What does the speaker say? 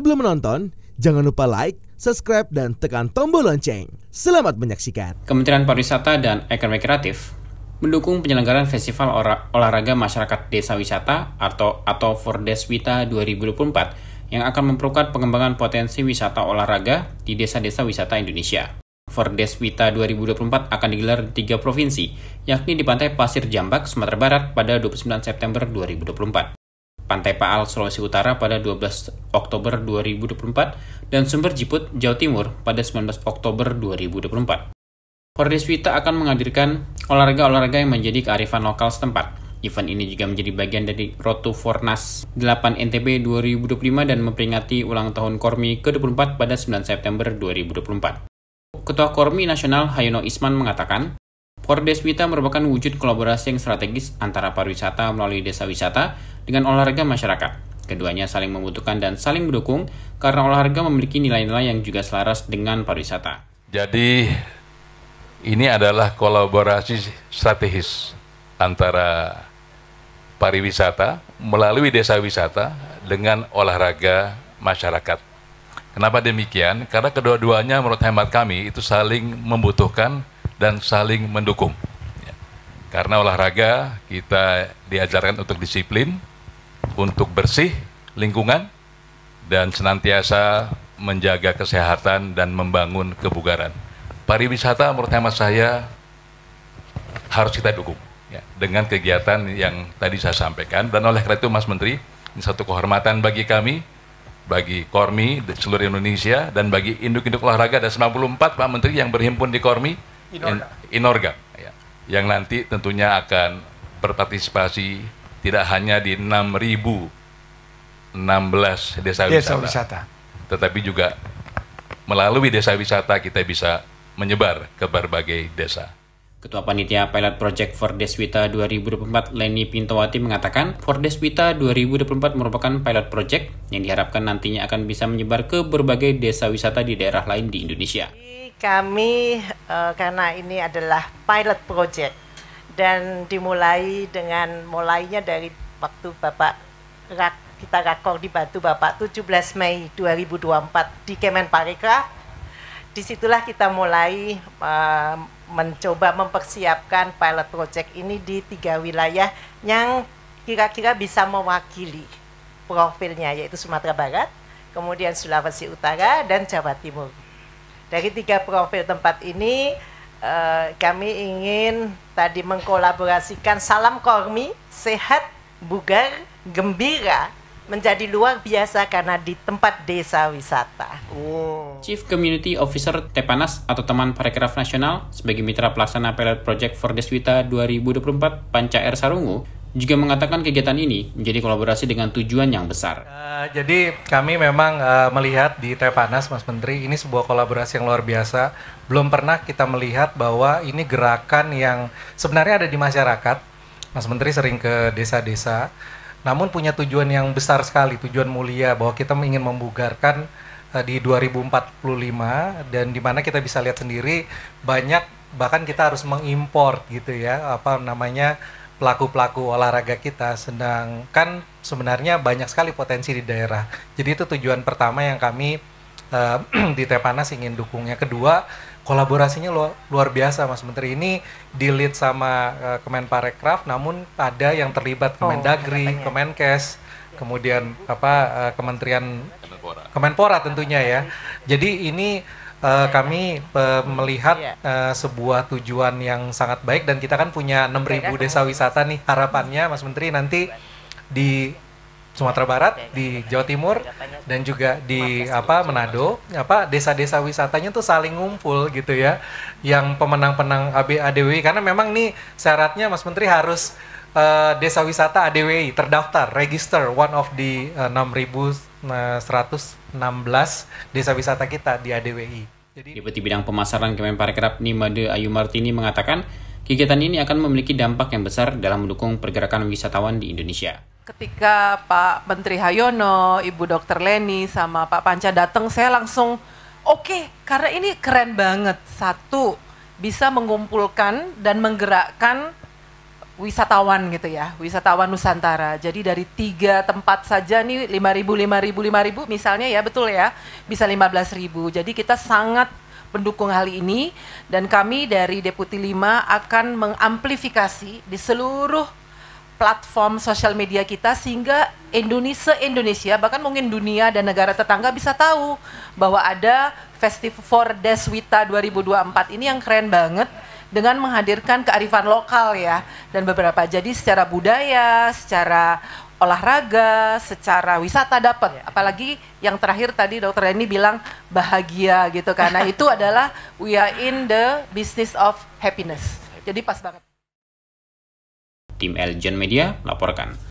Sebelum menonton, jangan lupa like, subscribe, dan tekan tombol lonceng. Selamat menyaksikan. Kementerian Pariwisata dan Ekonomi Kreatif mendukung penyelenggaraan Festival Olahraga Masyarakat Desa Wisata atau, atau Fordeswita 2024 yang akan memperkuat pengembangan potensi wisata olahraga di desa-desa wisata Indonesia. Fordeswita 2024 akan digelar di tiga provinsi, yakni di Pantai Pasir Jambak, Sumatera Barat pada 29 September 2024. Pantai Paal, Sulawesi Utara pada 12 Oktober 2024 dan Sumber Jiput, Jawa Timur pada 19 Oktober 2024. Vita akan menghadirkan olahraga-olahraga yang menjadi kearifan lokal setempat. Event ini juga menjadi bagian dari Rotu Fornas 8 NTB 2025 dan memperingati ulang tahun Kormi ke-24 pada 9 September 2024. Ketua Kormi Nasional Hayono Isman mengatakan, Wita merupakan wujud kolaborasi yang strategis antara pariwisata melalui desa wisata dengan olahraga masyarakat. Keduanya saling membutuhkan dan saling mendukung karena olahraga memiliki nilai-nilai yang juga selaras dengan pariwisata. Jadi ini adalah kolaborasi strategis antara pariwisata melalui desa wisata dengan olahraga masyarakat. Kenapa demikian? Karena kedua-duanya menurut hemat kami itu saling membutuhkan dan saling mendukung. Ya. Karena olahraga kita diajarkan untuk disiplin, untuk bersih lingkungan, dan senantiasa menjaga kesehatan dan membangun kebugaran. Pariwisata menurut hemat saya harus kita dukung ya, dengan kegiatan yang tadi saya sampaikan. Dan oleh karena itu Mas Menteri, ini satu kehormatan bagi kami, bagi Kormi di seluruh Indonesia, dan bagi induk-induk olahraga ada 94 Pak Menteri yang berhimpun di Kormi, Inorga. In, Inorga ya. Yang nanti tentunya akan berpartisipasi tidak hanya di 6.016 desa, desa wisata, wisata, tetapi juga melalui desa wisata kita bisa menyebar ke berbagai desa. Ketua Panitia Pilot Project for Deswita 2024, Leni Pintowati mengatakan, For Deswita 2024 merupakan pilot project yang diharapkan nantinya akan bisa menyebar ke berbagai desa wisata di daerah lain di Indonesia. Kami eh, karena ini adalah pilot project dan dimulai dengan mulainya dari waktu Bapak rak, kita rakor di Batu Bapak 17 Mei 2024 di Kemenparekraf. Disitulah kita mulai eh, mencoba mempersiapkan pilot project ini di tiga wilayah yang kira-kira bisa mewakili profilnya yaitu Sumatera Barat, kemudian Sulawesi Utara dan Jawa Timur. Dari tiga profil tempat ini eh, kami ingin tadi mengkolaborasikan salam kormi sehat, bugar, gembira menjadi luar biasa karena di tempat desa wisata. Wow. Chief Community Officer Tepanas atau Teman Parekraf Nasional sebagai mitra pelaksana pilot project for Deswita 2024 Panca Air Sarungu juga mengatakan kegiatan ini menjadi kolaborasi dengan tujuan yang besar. Uh, jadi kami memang uh, melihat di Tepanas, Mas Menteri, ini sebuah kolaborasi yang luar biasa. Belum pernah kita melihat bahwa ini gerakan yang sebenarnya ada di masyarakat. Mas Menteri sering ke desa-desa, namun punya tujuan yang besar sekali, tujuan mulia bahwa kita ingin membugarkan uh, di 2045 dan di mana kita bisa lihat sendiri banyak bahkan kita harus mengimpor gitu ya apa namanya pelaku-pelaku olahraga kita sedangkan sebenarnya banyak sekali potensi di daerah. Jadi itu tujuan pertama yang kami uh, di Tepanas ingin dukungnya. Kedua, kolaborasinya luar, luar biasa Mas Menteri. Ini di sama uh, eh, Kemenparekraf namun ada yang terlibat Kemendagri, oh, Kemenkes, kemudian apa uh, Kementerian Kemenpora. Kemenpora tentunya ya. Jadi ini uh, kami uh, melihat uh, sebuah tujuan yang sangat baik dan kita kan punya 6.000 iya kan? desa wisata nih harapannya Mas Menteri nanti di Sumatera Barat, di Jawa Timur dan juga di apa Manado, apa desa-desa wisatanya tuh saling ngumpul gitu ya. Yang pemenang-penang ADWI karena memang nih syaratnya Mas Menteri harus uh, desa wisata ADWI terdaftar, register one of the eh, eh, enam belas desa wisata kita di ADWI. Jadi Deputi Bidang Pemasaran Kemenparekraf Nima Nimade Ayu Martini mengatakan, kegiatan ini akan memiliki dampak yang besar dalam mendukung pergerakan wisatawan di Indonesia ketika Pak Menteri Hayono, Ibu Dokter Leni sama Pak Panca datang, saya langsung oke okay, karena ini keren banget. Satu, bisa mengumpulkan dan menggerakkan wisatawan gitu ya, wisatawan Nusantara. Jadi dari tiga tempat saja nih lima lima ribu, ribu, lima ribu, misalnya ya betul ya, bisa lima belas ribu. Jadi kita sangat pendukung hal ini dan kami dari Deputi 5 akan mengamplifikasi di seluruh platform sosial media kita sehingga Indonesia Indonesia bahkan mungkin dunia dan negara tetangga bisa tahu bahwa ada Festival for Deswita 2024 ini yang keren banget dengan menghadirkan kearifan lokal ya dan beberapa jadi secara budaya, secara olahraga, secara wisata dapat. Ya. Apalagi yang terakhir tadi Dokter Reni bilang bahagia gitu karena itu adalah we are in the business of happiness. Jadi pas banget. Tim Elgen Media melaporkan.